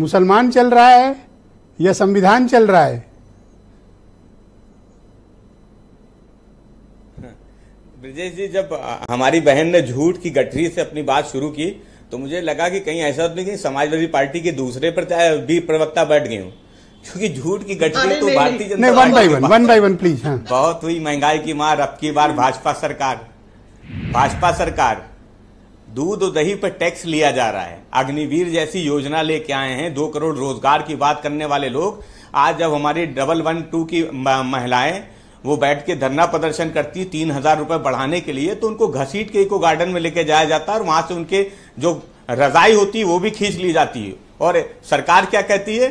मुसलमान चल रहा है या संविधान चल रहा है ब्रजेश जी जब हमारी बहन ने झूठ की गठरी से अपनी बात शुरू की तो मुझे लगा कि कहीं ऐसा तो नहीं कि समाजवादी पार्टी के दूसरे पर भी प्रवक्ता बैठ गए हों क्योंकि झूठ की गठरी तो भारतीय जनता one by one one by one please हाँ। बहुत हुई महंगाई की मार अब की बार भाजपा सरकार भाजपा सरकार दूध और दही पर टैक्स लिया जा रहा है अग्निवीर जैसी योजना लेके आए हैं दो करोड़ रोजगार की बात करने वाले लोग आज जब हमारी डबल वन टू की महिलाएं वो बैठ के धरना प्रदर्शन करती तीन हजार रुपए बढ़ाने के लिए तो उनको घसीट के इको गार्डन में लेके जाया जाता है और वहां से उनके जो रजाई होती है वो भी खींच ली जाती है और सरकार क्या कहती है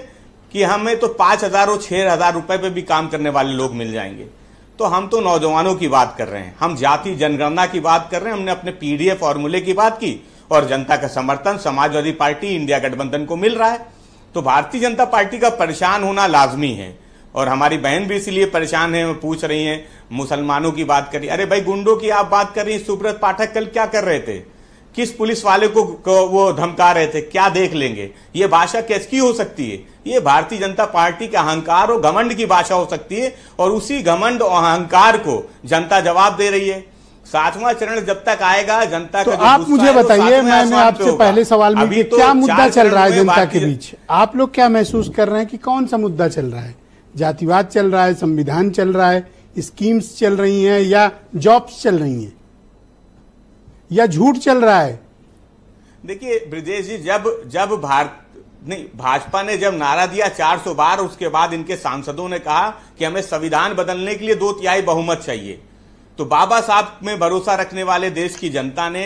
कि हमें तो पांच हजार और छह हजार रुपए पे भी काम करने वाले लोग मिल जाएंगे तो हम तो नौजवानों की बात कर रहे हैं हम जाति जनगणना की बात कर रहे हैं हमने अपने पीडीएफ फॉर्मूले की बात की और जनता का समर्थन समाजवादी पार्टी इंडिया गठबंधन को मिल रहा है तो भारतीय जनता पार्टी का परेशान होना लाजमी है और हमारी बहन भी इसलिए परेशान है पूछ रही है मुसलमानों की बात करी अरे भाई गुंडों की आप बात कर रही सुब्रत पाठक कल क्या कर रहे थे किस पुलिस वाले को, को वो धमका रहे थे क्या देख लेंगे ये भाषा कैसकी हो सकती है ये भारतीय जनता पार्टी के अहंकार और घमंड की भाषा हो सकती है और उसी घमंड और अहंकार को जनता जवाब दे रही है सातवां चरण जब तक आएगा जनता तो का आप मुझे तो बताइए तो मैंने आपसे पहले सवाल में तो क्या मुद्दा चल रहा है जनता के बीच आप लोग क्या महसूस कर रहे हैं कि कौन सा मुद्दा चल रहा है जातिवाद चल रहा है संविधान चल रहा है स्कीम्स चल रही हैं या जॉब्स चल रही हैं या झूठ चल रहा है देखिए ब्रजेश जी जब जब भारत नहीं भाजपा ने जब नारा दिया 400 बार उसके बाद इनके सांसदों ने कहा कि हमें संविधान बदलने के लिए दो तिहाई बहुमत चाहिए तो बाबा साहब में भरोसा रखने वाले देश की जनता ने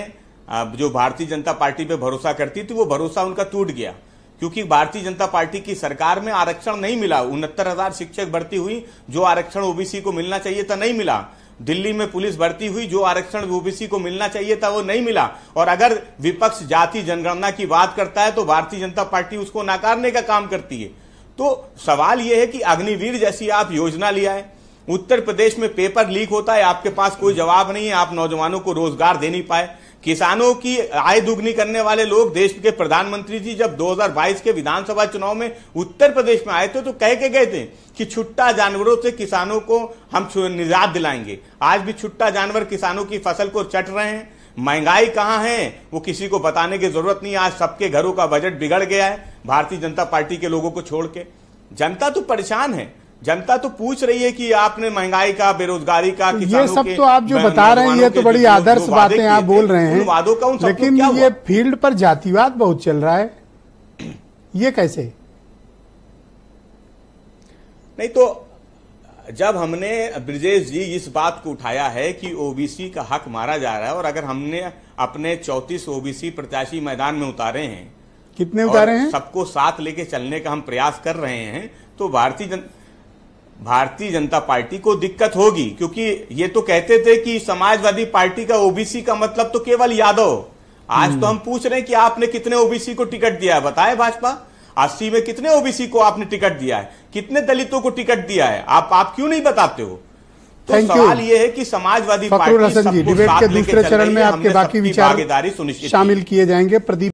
जो भारतीय जनता पार्टी पे भरोसा करती थी वो भरोसा उनका टूट गया क्योंकि भारतीय जनता पार्टी की सरकार में आरक्षण नहीं मिला उनहत्तर हजार शिक्षक भर्ती हुई जो आरक्षण ओबीसी को मिलना चाहिए था नहीं मिला दिल्ली में पुलिस भर्ती हुई जो आरक्षण ओबीसी को मिलना चाहिए था वो नहीं मिला और अगर विपक्ष जाति जनगणना की बात करता है तो भारतीय जनता पार्टी उसको नकारने का काम करती है तो सवाल यह है कि अग्निवीर जैसी आप योजना लिया है उत्तर प्रदेश में पेपर लीक होता है आपके पास कोई जवाब नहीं है आप नौजवानों को रोजगार दे नहीं पाए किसानों की आय दुगनी करने वाले लोग देश के प्रधानमंत्री जी जब 2022 के विधानसभा चुनाव में उत्तर प्रदेश में आए थे तो कह के गए थे कि छुट्टा जानवरों से किसानों को हम निजात दिलाएंगे आज भी छुट्टा जानवर किसानों की फसल को चट रहे हैं महंगाई कहाँ है वो किसी को बताने की जरूरत नहीं आज सबके घरों का बजट बिगड़ गया है भारतीय जनता पार्टी के लोगों को छोड़ के जनता तो परेशान है जनता तो पूछ रही है कि आपने महंगाई का बेरोजगारी का तो ये सब तो आप जो बता रहे हैं ये तो बड़ी आदर्श बातें आप बोल रहे हैं वादों का लेकिन ये फील्ड पर जातिवाद बहुत चल रहा है ये कैसे नहीं तो जब हमने ब्रिजेश जी इस बात को उठाया है कि ओबीसी का हक मारा जा रहा है और अगर हमने अपने चौतीस ओबीसी प्रत्याशी मैदान में उतारे हैं कितने उतारे हैं सबको साथ लेके चलने का हम प्रयास कर रहे हैं तो भारतीय जनता भारतीय जनता पार्टी को दिक्कत होगी क्योंकि ये तो कहते थे कि समाजवादी पार्टी का ओबीसी का मतलब तो केवल यादव आज तो हम हम्म। पूछ रहे हैं कि आपने कितने ओबीसी को टिकट दिया है बताए भाजपा अस्सी में कितने ओबीसी को आपने टिकट दिया है कितने दलितों को टिकट दिया है आप आप क्यों नहीं बताते हो तो सवाल यह है कि समाजवादी पार्टी के दूसरे चरण में आपके बाकी विचार भागीदारी सुनिश्चित शामिल किए जाएंगे प्रदीप